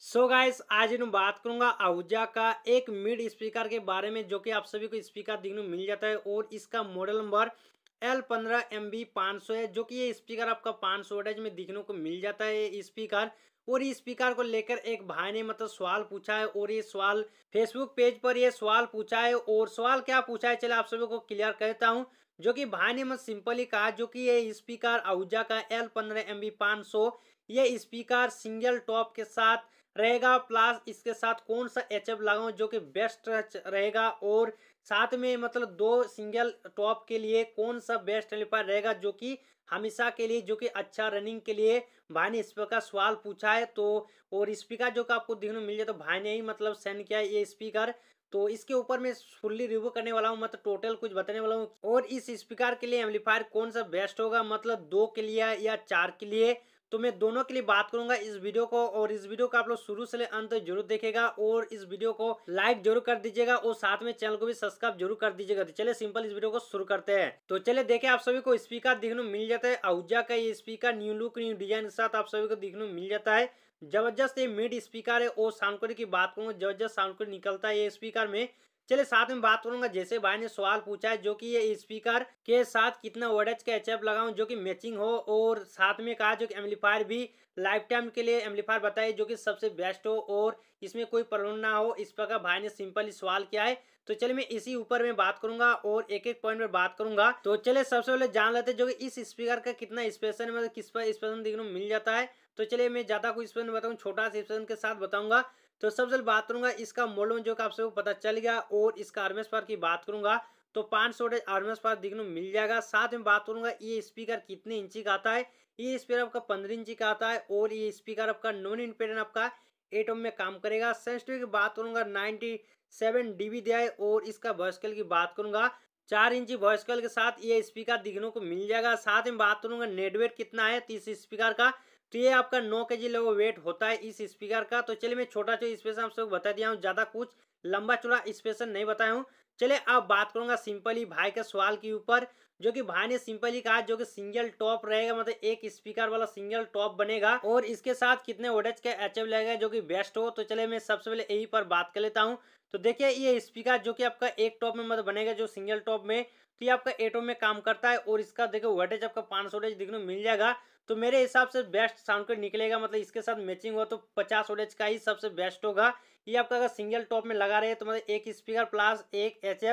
सो so guys आज इन बात करूंगा आहूजा का एक मिड स्पीकर के बारे में जो कि आप सभी को स्पीकर देखने मिल जाता है और इसका मॉडल नंबर एल पंद्रह एम बी पाँच सौ है जो कि ये स्पीकर आपका पाँच सौ वोटेज में देखने को मिल जाता है स्पीकर और ये स्पीकर को लेकर एक भाई ने मतलब सवाल पूछा है और ये सवाल फेसबुक पेज पर ये सवाल पूछा है और सवाल क्या पूछा है चले आप सभी को क्लियर कहता हूँ जो कि भाई ने मत मतलब सिंपली कहा जो कि ये स्पीकर आहूजा का एल पंद्रह एम बी पाँच सौ ये स्पीकर सिंगल टॉप के साथ रहेगा प्लस इसके साथ कौन सा एच एफ लगाऊँ जो कि बेस्ट रहेगा और साथ में मतलब दो सिंगल टॉप के लिए कौन सा बेस्ट हेलीफायर रहेगा जो कि हमेशा के लिए जो कि अच्छा रनिंग के लिए भाई ने इस पर का सवाल पूछा है तो और स्पीकर जो कि आपको देखने मिल जाए तो भाई ने ही मतलब सेंड किया है ये स्पीकर तो इसके ऊपर मैं फुल्ली रिव्यू करने वाला हूँ मतलब टोटल कुछ बताने वाला हूँ और इस स्पीकर के लिए एम्पलीफायर कौन सा बेस्ट होगा मतलब दो के लिए या चार के लिए तो मैं दोनों के लिए बात करूंगा इस वीडियो को और इस वीडियो को आप लोग शुरू से अंत जरूर देखेगा और इस वीडियो को लाइक जरूर कर दीजिएगा और साथ में चैनल को भी सब्सक्राइब जरूर कर दीजिएगा तो चलिए सिंपल इस वीडियो को शुरू करते हैं तो चलिए देखें आप सभी को स्पीकर देखने मिल जाता है आहुजा का ये speaker new look new design के साथ आप सभी को देखने मिल जाता है जबरदस्त ये मिड स्पीकर है और साउंड की बात करूंगा जबरदस्त साउंड निकलता है ये स्पीकर में चलिए साथ में बात करूंगा जैसे भाई ने सवाल पूछा है जो कि ये स्पीकर के साथ कितना वर्डज का एचएफ लगाऊं जो कि मैचिंग हो और साथ में कहा जो कि एम्पलीफायर भी लाइफ टाइम के लिए एम्पलीफायर बताए जो कि सबसे बेस्ट हो और इसमें कोई प्रॉब्लम ना हो इस प्रकार भाई ने सिंपल सवाल किया है तो चलिए मैं इसी ऊपर में बात करूंगा और एक एक पॉइंट में बात करूंगा तो चलिए सबसे पहले जान लेते हैं जो कि इस स्पीकर का कितना स्पेशन मतलब किस पर स्पेशन देखने मिल जाता है तो चलिए मैं ज़्यादा कोई स्पेशन बताऊँ छोटा सा स्पेशन के साथ बताऊंगा तो सबसे बात करूंगा इसका मोल जो कि आप सबको पता चल गया और इसका आर्मेस पार की बात करूंगा तो पांच सौ आर्मेस पार देखने मिल जाएगा साथ में बात करूंगा ये स्पीकर कितने इंची का आता है ये स्पीकर आपका पंद्रह इंची का आता है और ये स्पीकर आपका नॉन इंपेडेंट आपका एट में काम करेगा सेंसिटिव की बात करूंगा नाइनटी सेवन डीबी दिया है और इसका कॉल की बात करूंगा चार इंची कॉल के साथ ये स्पीकर दिखने को मिल जाएगा साथ में बात करूंगा नेटवेट कितना है तो इस स्पीकर का तो ये आपका नौ के जी लोगो वेट होता है इस स्पीकर का तो चलिए मैं छोटा छोटा स्पेशन आप सबको बता दिया हूँ ज़्यादा कुछ लंबा चौड़ा स्पेशन नहीं बताया हूँ चलिए अब बात करूंगा सिंपली भाई के सवाल के ऊपर जो कि भाई ने सिंपली कहा जो कि सिंगल टॉप रहेगा मतलब एक स्पीकर वाला सिंगल टॉप बनेगा और इसके साथ कितने ओडेज का एच लगेगा जो कि बेस्ट हो तो चले मैं सबसे पहले यही पर बात कर लेता हूँ तो देखिए ये स्पीकर जो कि आपका एक टॉप में मतलब बनेगा जो सिंगल टॉप में तो ये आपका एटो में काम करता है और इसका देखो वेटेज आपका पांच सौ देखने मिल जाएगा तो मेरे हिसाब से बेस्ट साउंड कार्ड निकलेगा मतलब इसके साथ मैचिंग हो तो पचास ओडेज का ही सबसे बेस्ट होगा ये आपका अगर सिंगल टॉप में लगा रहे तो मतलब एक स्पीकर प्लस एक एच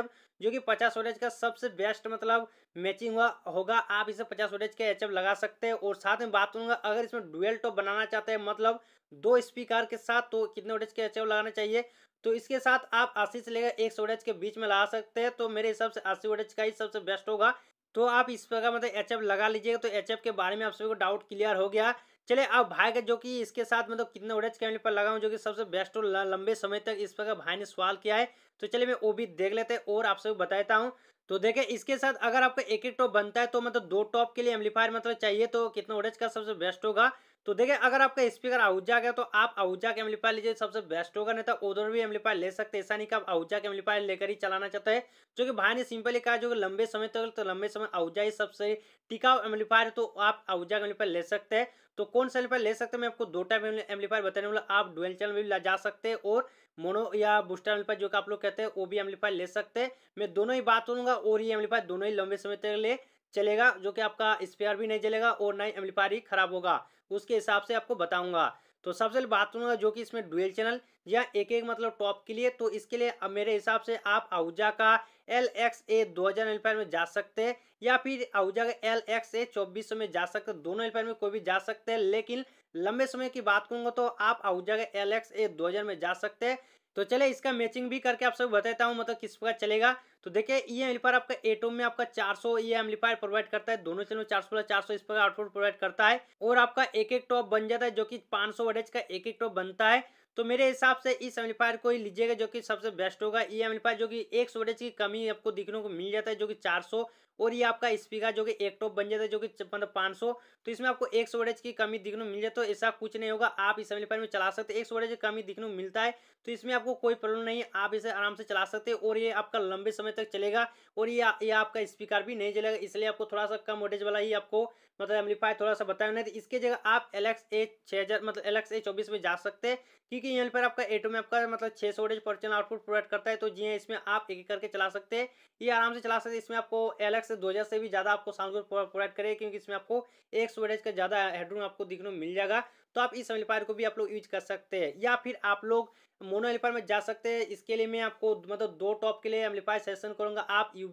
जो कि पचास ओडेज का सबसे बेस्ट मतलब मैचिंग हुआ होगा आप इसे पचास ओडेज का एच लगा सकते हैं और साथ में बात करूंगा अगर इसमें डुअल टॉप बनाना चाहते हैं मतलब दो स्पीकर के साथ तो कितने ओडेज के एच लगाना चाहिए तो इसके साथ आप अस्सी से लेकर एक सौ के बीच में लगा सकते हैं तो मेरे हिसाब से अस्सी ओडेज का ही सबसे बेस्ट होगा तो आप इस प्रकार मतलब एच लगा लीजिएगा तो एच के बारे में आप सभी को डाउट क्लियर हो गया चले अब भाई का जो कि इसके साथ मतलब कितने ओरेज कैमरे पर लगाऊं जो कि सबसे बेस्ट और लंबे समय तक इस प्रकार भाई ने सवाल किया है तो चलिए मैं वो भी देख लेते हैं और आप सभी बताता हूँ तो देखे इसके साथ अगर आपका एक एक टॉप बनता है तो मतलब दो टॉप के लिए एम्पलीफायर मतलब चाहिए तो कितना ओरेज का सबसे बेस्ट होगा तो देखिए अगर आपका स्पीकर आहूजा गया तो आप आहूजा के एम्पलीफायर लीजिए सबसे बेस्ट होगा नहीं तो उधर भी एम्पलीफायर ले सकते ऐसा नहीं कि आप आहूजा के एम्पलीफायर लेकर ही चलाना चाहते हैं जो कि भाई ने सिंपली कहा जो कि लंबे समय तक तो लंबे समय आहूजा ही सबसे टिकाऊ एम्पलीफायर है तो आप आहूजा का एम्पलीफायर ले सकते हैं तो कौन सा एम्पलीफायर ले सकते हैं मैं आपको दो टाइप एम्पलीफायर बताने वाला आप डुअल चैनल में भी जा सकते हैं और मोनो या बूस्टर एम्पलीफायर जो कि आप लोग कहते हैं वो भी एम्पलीफायर ले सकते हैं मैं दोनों ही बात करूंगा और ये एम्पलीफायर दोनों ही लंबे समय तक ले चलेगा जो कि आपका स्पेयर भी नहीं चलेगा और ना ही एम्पलीफायर ही खराब होगा उसके हिसाब से आपको बताऊंगा तो सबसे पहले बात करूंगा जो कि इसमें डुअल चैनल या एक एक मतलब टॉप के लिए तो इसके लिए अब मेरे हिसाब से आप आहूजा का एल एक्स ए दो हज़ार एल्पायर में जा सकते हैं या फिर आहूजा का एल एक्स ए चौबीस में जा सकते हैं दोनों एल्पायर में कोई भी जा सकते हैं लेकिन लंबे समय की बात करूंगा तो आप आहूजा का एल एक्स ए दो हज़ार में जा सकते हैं तो चले इसका मैचिंग भी करके आप सब बताता हूँ मतलब किस प्रकार चलेगा तो देखिए एम एम्पलीफायर आपका एटोम में आपका 400 सौ एम एम्पलीफायर प्रोवाइड करता है दोनों चैनल चार 400 चार सौ इस प्रकार आउटपुट प्रोवाइड करता है और आपका एक एक टॉप बन जाता है जो कि 500 सौ का एक एक टॉप बनता है तो मेरे हिसाब से इस एम्पलीफायर को ही लीजिएगा जो कि सबसे बेस्ट होगा ये एम्पलीफायर जो कि एक सोटेज की कमी आपको देखने को मिल जाता है जो कि 400 और ये आपका स्पीकर जो कि एक टॉप बन जाता है जो कि मतलब पाँच तो इसमें आपको एक सोटेज की कमी दिखने को मिल जाए तो ऐसा कुछ नहीं होगा आप इस एम्पलीफायर में चला सकते एक सोटेज की कमी दिखने को मिलता है तो इसमें आपको कोई प्रॉब्लम नहीं है आप इसे आराम से चला सकते हैं और ये आपका लंबे समय तक चलेगा और ये ये आपका स्पीकर भी नहीं चलेगा इसलिए आपको थोड़ा सा कम वोटेज वाला ही आपको मतलब एम्पलीफायर थोड़ा सा बताया नहीं तो इसके जगह आप एलेक्स ए छः मतलब एलेक्स ए चौबीस में जा सकते हैं ठीक देखिए यहाँ पर आपका एटो में आपका मतलब छः सौ पर्चन आउटपुट प्रोवाइड करता है तो जी हाँ इसमें आप एक एक करके चला सकते हैं ये आराम से चला सकते हैं इसमें आपको एल एक्स दो से भी ज़्यादा आपको साउंड प्रोवाइड करेगा क्योंकि इसमें आपको एक सौ का ज़्यादा हेडरूम आपको देखने को मिल जाएगा तो आप इस एम्पलीफायर को भी आप लोग यूज कर सकते हैं या फिर आप लोग मोनो एम्पलीफायर में जा सकते हैं इसके लिए मैं आपको मतलब दो टॉप के लिए एम्पलीफायर सेशन करूँगा आप यू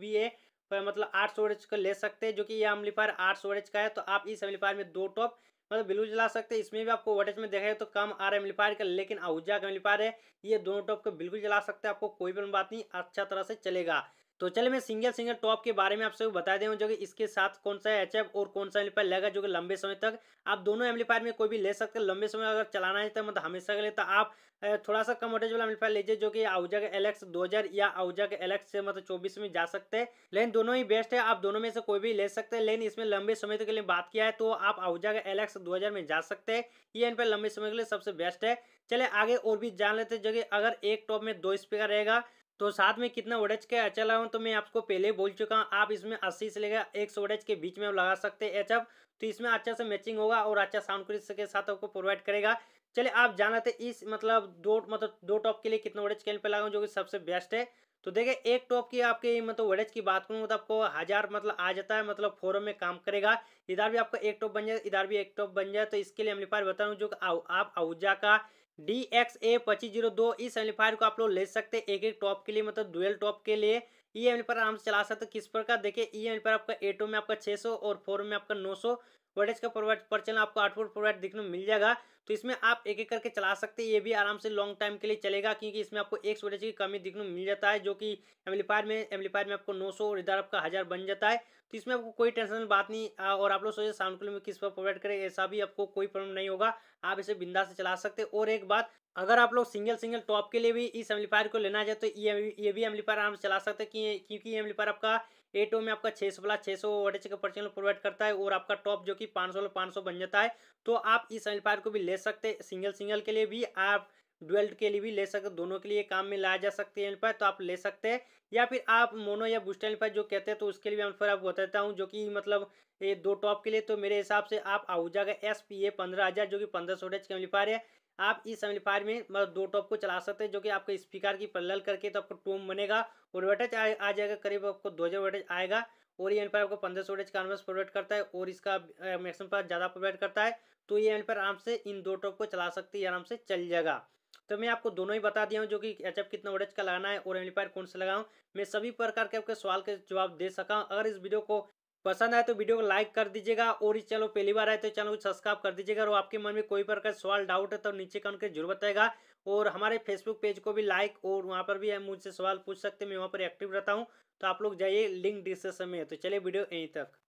पर मतलब आठ सौ का ले सकते हैं जो कि ये एम्पलीफायर आठ सौ का है तो आप इस एम्पलीफायर में दो टॉप मतलब ब्लू जला सकते हैं इसमें भी आपको वोटेज में देखा तो कम आ रहा है मिलीपायर का लेकिन आहूजा का मिलीपायर है ये दोनों टॉप को बिल्कुल जला सकते हैं आपको कोई भी बात नहीं अच्छा तरह से चलेगा तो चले मैं सिंगल सिंगल टॉप के बारे में आप सभी बता दे जो कि इसके साथ कौन सा एच और कौन सा एम्पलीफायर लगा जो कि लंबे समय तक आप दोनों एम्पलीफायर में कोई भी ले सकते हैं लंबे समय अगर चलाना है तो मतलब हमेशा के लिए तो आप थोड़ा सा कम वोटेज वाला एम्पलीफायर लीजिए जो कि आउजा के एल एक्स या आउजा के एल से मतलब चौबीस में जा सकते हैं लेकिन दोनों ही बेस्ट है आप दोनों में से कोई भी ले सकते हैं लेकिन इसमें लंबे समय के लिए बात किया है तो आप आउजा के एल एक्स में जा सकते हैं ये एन लंबे समय के लिए सबसे बेस्ट है चले आगे और भी जान लेते हैं जो कि अगर एक टॉप में दो स्पीकर रहेगा तो साथ में कितना ओडेज के एच एफ तो मैं आपको पहले बोल चुका हूँ आप इसमें अस्सी से लेकर एक सौ ओडेज के बीच में आप लगा सकते हैं एच तो इसमें अच्छा से मैचिंग होगा और अच्छा साउंड क्रिस्ट के साथ आपको प्रोवाइड करेगा चलिए आप जान लेते इस मतलब दो मतलब दो टॉप के लिए कितना ओडेज कैन पे लगाऊँ जो कि सबसे बेस्ट है तो देखिए एक टॉप की आपके मतलब वेडेज की बात करूँ तो आपको हज़ार मतलब आ जाता है मतलब फोरम में काम करेगा इधर भी आपका एक टॉप बन जाए इधर भी एक टॉप बन जाए तो इसके लिए एम्पलीफायर बता रहा हूँ जो आप आहूजा का डी एक्स ए पच्चीस जीरो दो इस एम्पलीफायर को आप लोग ले सकते हैं एक एक टॉप के लिए मतलब डुअल टॉप के लिए ई e एम्पलीफायर आराम से चला सकते किस प्रकार देखिए ई e एम्पलीफायर आपका ए में आपका 600 और फोर में आपका 900 वोल्टेज का प्रोवाइड पर चैनल आपको आउटपुट प्रोवाइड देखने मिल जाएगा तो इसमें आप एक एक करके चला सकते हैं ये भी आराम से लॉन्ग टाइम के लिए चलेगा क्योंकि इसमें आपको एक वोल्टेज की कमी देखने मिल जाता है जो कि एम्पलीफायर में एम्पलीफायर में आपको 900 और इधर आपका हज़ार बन जाता है तो इसमें आपको कोई टेंशन बात नहीं और आप लोग सोचे साउंड क्लू में किस पर प्रोवाइड करें ऐसा भी आपको कोई प्रॉब्लम नहीं होगा आप इसे बिंदा से चला सकते और एक बात अगर आप लोग सिंगल सिंगल टॉप के लिए भी इस एम्पलीफायर को लेना चाहे तो ये ये भी एम्पलीफायर आराम से चला सकते हैं क्योंकि ये एम्पलीफायर आपका ए टू में आपका छह सौ वाला छह सौ वोटेज का पर्सन प्रोवाइड करता है और आपका टॉप जो कि पाँच सौ पाँच सौ बन जाता है तो आप इस एम्पायर को भी ले सकते हैं सिंगल सिंगल के लिए भी आप ड्वेल्ट के लिए भी ले सकते दोनों के लिए काम में लाया जा सकते हैं एम्पायर तो आप ले सकते हैं या फिर आप मोनो या बूस्टर एम्पायर जो कहते हैं तो उसके लिए भी एम्पलीफायर आप बता देता हूँ जो कि मतलब ये दो टॉप के लिए तो मेरे हिसाब से आप आहूजा का एस पी ए पंद्रह हज़ार जो कि पंद्रह सौ डेज का एम्पलीफायर है आप इस एम्पलीफायर में मतलब दो टॉप को चला सकते हैं जो कि आपके स्पीकर की पैरेलल करके तो आपको टोम बनेगा और वेटेज आ, जाएगा करीब आपको दो हज़ार वेटेज आएगा और ये एम्पलीफायर आपको पंद्रह सौ वेटेज कन्वर्स प्रोवाइड करता है और इसका मैक्सिमम पावर ज़्यादा प्रोवाइड करता है तो ये एम्पलीफायर आराम से इन दो टॉप को चला सकते हैं आराम से चल जाएगा तो मैं आपको दोनों ही बता दिया हूँ जो कि एच कितना वोल्टेज का लगाना है और एम्पलीफायर कौन सा लगाऊँ मैं सभी प्रकार के आपके सवाल के जवाब दे सका अगर इस वीडियो को पसंद आए तो वीडियो को लाइक कर दीजिएगा और इस चैनल पहली बार आए तो चैनल को सब्सक्राइब कर दीजिएगा और आपके मन में कोई प्रकार सवाल डाउट है तो नीचे कमेंट कर जरूर बताएगा और हमारे फेसबुक पेज को भी लाइक और वहाँ पर भी मुझसे सवाल पूछ सकते हैं मैं वहाँ पर एक्टिव रहता हूँ तो आप लोग जाइए लिंक डिस्क्रिप्शन में तो चलिए वीडियो यहीं तक